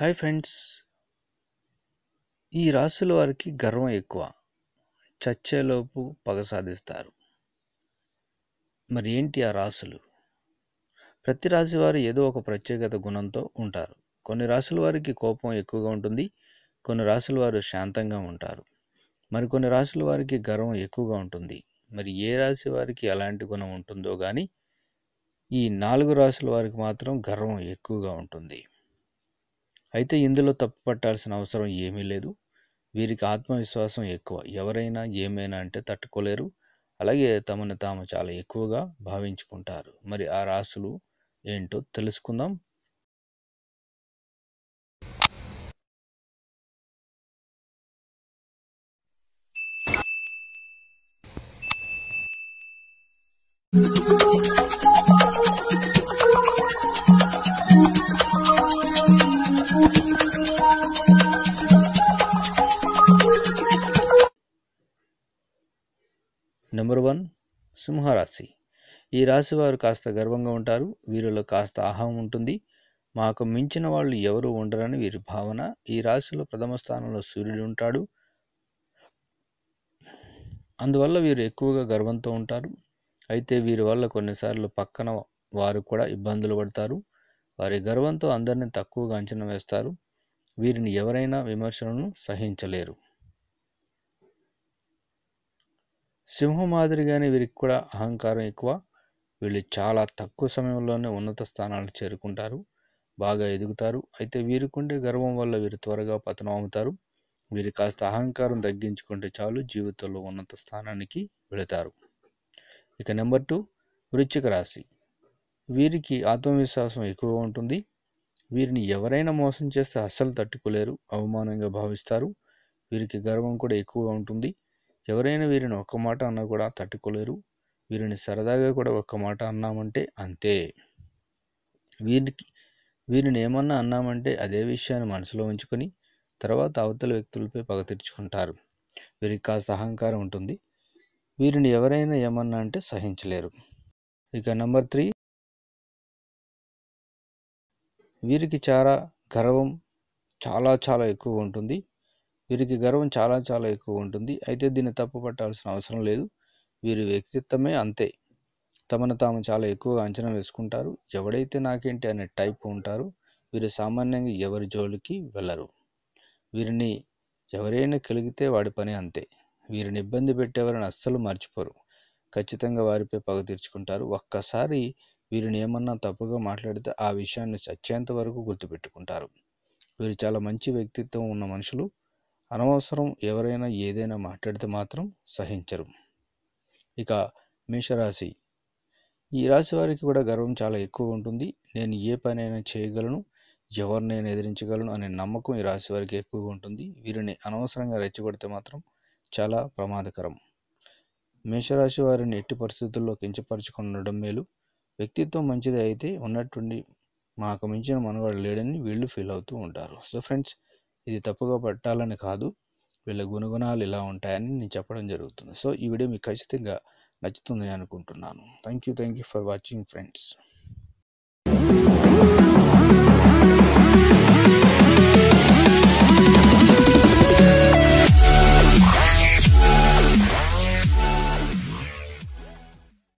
Hi friends ఈ రాశుల వారికి గర్వం ఎక్కువ చచ్చేలోపు పగ సాధిస్తారు మరి ఏంటి ఆ రాశులు ప్రతి రాశి వారు ఏదో ఒక ప్రత్యేకత గుణంతో ఉంటారు కొన్ని రాసుల వారికి కోపం ఎక్కువగా ఉంటుంది కొన్ని రాసుల వారు శాంతంగా ఉంటారు మరి కొన్ని రాసుల వారికి గర్వం ఎక్కువగా ఉంటుంది మరి ఏ రాశి వారికి ఎలాంటి గుణం ఉంటుందో కానీ ఈ నాలుగు రాసుల వారికి మాత్రం గర్వం ఎక్కువగా ఉంటుంది అయితే ఇందులో తప్పు పట్టాల్సిన అవసరం ఏమీ లేదు వీరికి ఆత్మవిశ్వాసం ఎక్కువ ఎవరైనా ఏమైనా అంటే తట్టుకోలేరు అలాగే తమను తాము చాలా ఎక్కువగా భావించుకుంటారు మరి ఆ రాసులు ఏంటో తెలుసుకుందాం Thank you. నెంబర్ వన్ సింహరాశి ఈ రాశి వారు కాస్త గర్వంగా ఉంటారు వీరిలో కాస్త ఆహం ఉంటుంది మాకు మించిన వాళ్ళు ఎవరు ఉండరని వీరి భావన ఈ రాశిలో ప్రథమ స్థానంలో సూర్యుడు ఉంటాడు అందువల్ల వీరు ఎక్కువగా గర్వంతో ఉంటారు అయితే వీరి వల్ల కొన్నిసార్లు పక్కన వారు కూడా ఇబ్బందులు పడతారు వారి గర్వంతో అందరిని తక్కువగా అంచనా వేస్తారు వీరిని ఎవరైనా విమర్శలను సహించలేరు సింహం మాదిరిగానే వీరికి కూడా అహంకారం ఎక్కువ వీళ్ళు చాలా తక్కువ సమయంలోనే ఉన్నత స్థానాలు చేరుకుంటారు బాగా ఎదుగుతారు అయితే వీరికుండే గర్వం వల్ల వీరు త్వరగా పతనం అవుతారు వీరు కాస్త అహంకారం తగ్గించుకుంటే చాలు జీవితంలో ఉన్నత స్థానానికి వెళతారు ఇక నెంబర్ టూ వృచ్చిక రాశి వీరికి ఆత్మవిశ్వాసం ఎక్కువగా ఉంటుంది వీరిని ఎవరైనా మోసం చేస్తే అస్సలు తట్టుకోలేరు అవమానంగా భావిస్తారు వీరికి గర్వం కూడా ఎక్కువగా ఉంటుంది ఎవరైనా వీరిని ఒక్క మాట అన్నా కూడా తట్టుకోలేరు వీరిని సరదాగా కూడా ఒక్క మాట అన్నామంటే అంతే వీరికి వీరిని ఏమన్నా అన్నామంటే అదే విషయాన్ని మనసులో ఉంచుకొని తర్వాత అవతల వ్యక్తులపై పగ తెచ్చుకుంటారు వీరికి కాస్త అహంకారం ఉంటుంది వీరిని ఎవరైనా ఏమన్నా అంటే సహించలేరు ఇక నెంబర్ త్రీ వీరికి చాలా గర్వం చాలా చాలా ఎక్కువ ఉంటుంది వీరికి గర్వం చాలా చాలా ఎక్కువ ఉంటుంది అయితే దీన్ని తప్పుపట్టాల్సిన అవసరం లేదు వీరి వ్యక్తిత్వమే అంతే తమను తాము చాలా ఎక్కువగా అంచనా వేసుకుంటారు ఎవడైతే నాకేంటి అనే టైప్ ఉంటారు వీరు సామాన్యంగా ఎవరి జోలికి వెళ్ళరు వీరిని ఎవరైనా కలిగితే వాడి పని అంతే వీరిని ఇబ్బంది పెట్టేవారిని అస్సలు మర్చిపోరు ఖచ్చితంగా వారిపై పగ తీర్చుకుంటారు ఒక్కసారి వీరిని ఏమన్నా తప్పుగా మాట్లాడితే ఆ విషయాన్ని చచ్చేంత వరకు గుర్తుపెట్టుకుంటారు వీరు చాలా మంచి వ్యక్తిత్వం ఉన్న మనుషులు అనవసరం ఎవరైనా ఏదైనా మాట్లాడితే మాత్రం సహించరు ఇక మేషరాశి ఈ రాశి వారికి కూడా గర్వం చాలా ఎక్కువ ఉంటుంది నేను ఏ పనైనా చేయగలను ఎవరినైనా ఎదిరించగలను అనే నమ్మకం ఈ రాశి వారికి ఎక్కువగా ఉంటుంది వీరిని అనవసరంగా రెచ్చగొడితే మాత్రం చాలా ప్రమాదకరం మేషరాశి వారిని ఎట్టి పరిస్థితుల్లో కించపరచుకుండడం మేలు వ్యక్తిత్వం మంచిది అయితే ఉన్నటువంటి మాకు మించిన మనవాడు లేడని వీళ్ళు ఫీల్ అవుతూ ఉంటారు సో ఫ్రెండ్స్ ఇది తప్పుగా పట్టాలని కాదు వీళ్ళ గుణగుణాలు ఇలా ఉంటాయని నేను చెప్పడం జరుగుతుంది సో ఈ వీడియో మీకు ఖచ్చితంగా నచ్చుతుంది అనుకుంటున్నాను thank you thank you for watching friends